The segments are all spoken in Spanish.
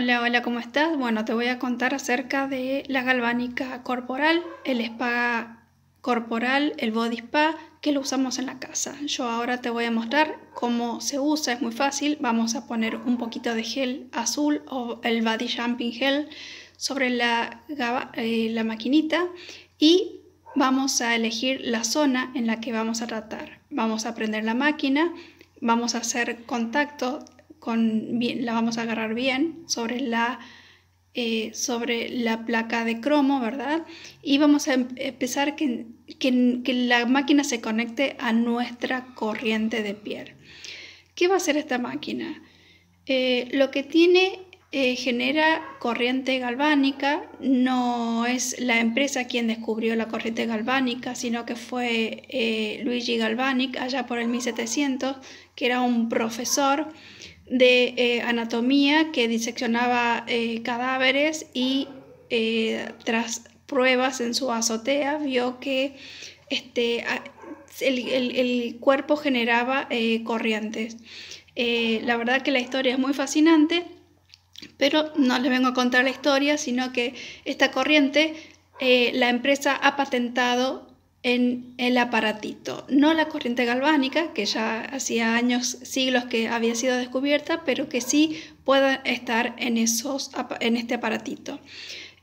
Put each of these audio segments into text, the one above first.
Hola, hola, ¿cómo estás? Bueno, te voy a contar acerca de la galvánica corporal, el spa corporal, el body spa, que lo usamos en la casa. Yo ahora te voy a mostrar cómo se usa, es muy fácil. Vamos a poner un poquito de gel azul o el body jumping gel sobre la, eh, la maquinita y vamos a elegir la zona en la que vamos a tratar. Vamos a prender la máquina, vamos a hacer contacto con bien, la vamos a agarrar bien sobre la, eh, sobre la placa de cromo, ¿verdad? Y vamos a em-, empezar que, que, la máquina se conecte a nuestra corriente de piel. ¿Qué va a hacer esta máquina? Eh, lo que tiene eh, genera corriente galvánica, no es la empresa quien descubrió la corriente galvánica, sino que fue Luigi Galvánic, allá por el 1700, que era un profesor de eh, anatomía que diseccionaba eh, cadáveres y eh, tras pruebas en su azotea vio que este, el, el, cuerpo generaba corrientes. la verdad que la historia es muy fascinante, pero no les vengo a contar la historia, sino que esta corriente la empresa ha patentado en el aparatito, no la corriente galvánica, que ya hacía años, siglos que había sido descubierta, pero que sí pueda estar en, esos, en este aparatito.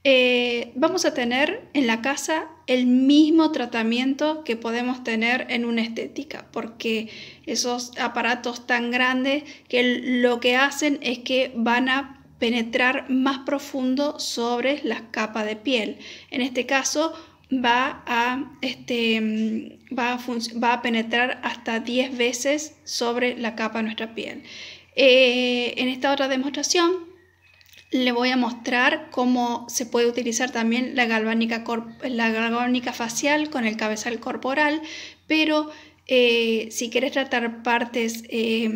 Eh, vamos a tener en la casa el mismo tratamiento que podemos tener en una estética, porque esos aparatos tan grandes que lo que hacen es que van a penetrar más profundo sobre las capas de piel. En este caso, va a, este, va penetrar hasta 10 veces sobre la capa de nuestra piel. Eh, en esta otra demostración le voy a mostrar cómo se puede utilizar también la galvánica, la galvánica facial con el cabezal corporal, pero eh, si quieres tratar partes eh,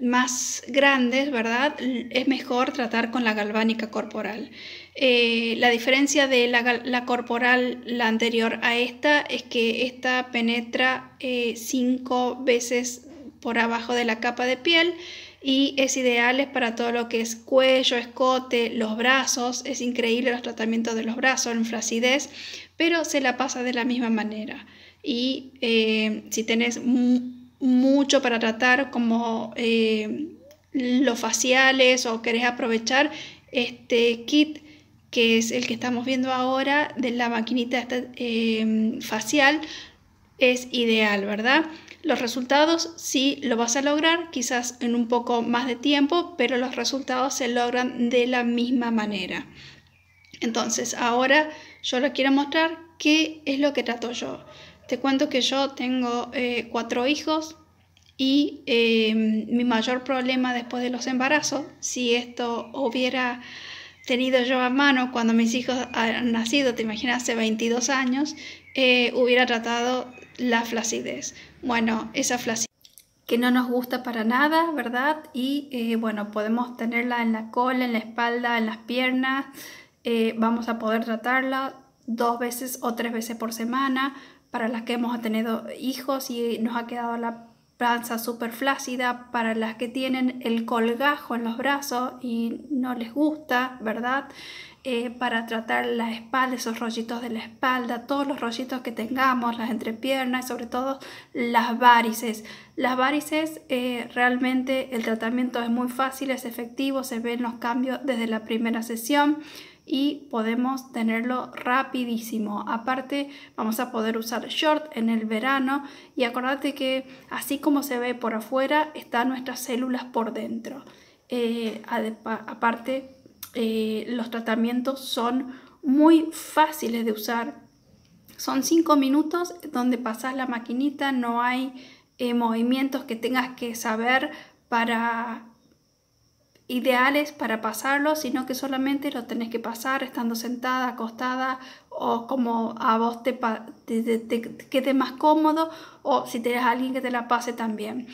más grandes, ¿verdad? Es mejor tratar con la galvánica corporal. Eh, la diferencia de la, la, corporal, la anterior a esta, es que esta penetra cinco veces por abajo de la capa de piel y es ideal para todo lo que es cuello, escote, los brazos. Es increíble los tratamientos de los brazos en flacidez, pero se la pasa de la misma manera. Y eh, si tenés mucho para tratar, como eh, los faciales o querés aprovechar este kit que es el que estamos viendo ahora de la maquinita eh, facial, es ideal, ¿verdad? Los resultados sí lo vas a lograr, quizás en un poco más de tiempo, pero los resultados se logran de la misma manera. Entonces, ahora yo les quiero mostrar qué es lo que trato yo. Te cuento que yo tengo eh, cuatro hijos y em, mi mayor problema después de los embarazos, si esto hubiera tenido yo a mano cuando mis hijos han nacido, te imaginas, hace 22 años, eh, hubiera tratado la flacidez. Bueno, esa flacidez que no nos gusta para nada, ¿verdad? Y eh, bueno, podemos tenerla en la cola, en la espalda, en las piernas. Eh, vamos a poder tratarla dos veces o tres veces por semana para las que hemos tenido hijos y nos ha quedado la panza súper flácida, para las que tienen el colgajo en los brazos y no les gusta, ¿verdad? Eh, para tratar la espalda, esos rollitos de la espalda, todos los rollitos que tengamos, las entrepiernas y sobre todo las varices. Las varices eh, realmente el tratamiento es muy fácil, es efectivo, se ven los cambios desde la primera sesión y podemos tenerlo rapidísimo. Aparte vamos a poder usar short en el verano y acordate que así como se ve por afuera están nuestras células por dentro. Eh, aparte eh, los tratamientos son muy fáciles de usar. Son 5 minutos donde pasas la maquinita, no hay eh, movimientos que tengas que saber para ideales para pasarlo, sino que solamente lo tenés que pasar estando sentada, acostada o como a vos te, quede más cómodo o si tenés a alguien que te la pase también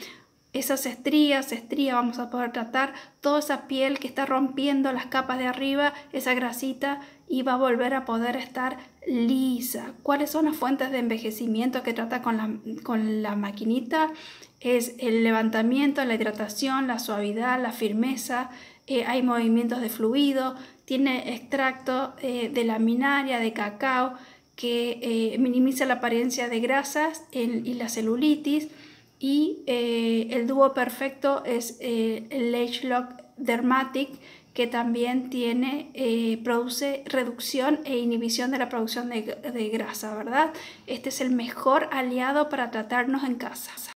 esas estrías, estrías vamos a poder tratar, toda esa piel que está rompiendo las capas de arriba, esa grasita y va a volver a poder estar lisa. ¿Cuáles son las fuentes de envejecimiento que trata con la, maquinita? Es el levantamiento, la hidratación, la suavidad, la firmeza, eh, hay movimientos de fluido, tiene extracto eh, de laminaria, de cacao, que eh, minimiza la apariencia de grasas y la celulitis y eh, el dúo perfecto es eh, el Lechlock Dermatic que también tiene, eh, produce reducción e inhibición de la producción de grasa, ¿verdad? Este es el mejor aliado para tratarnos en casa.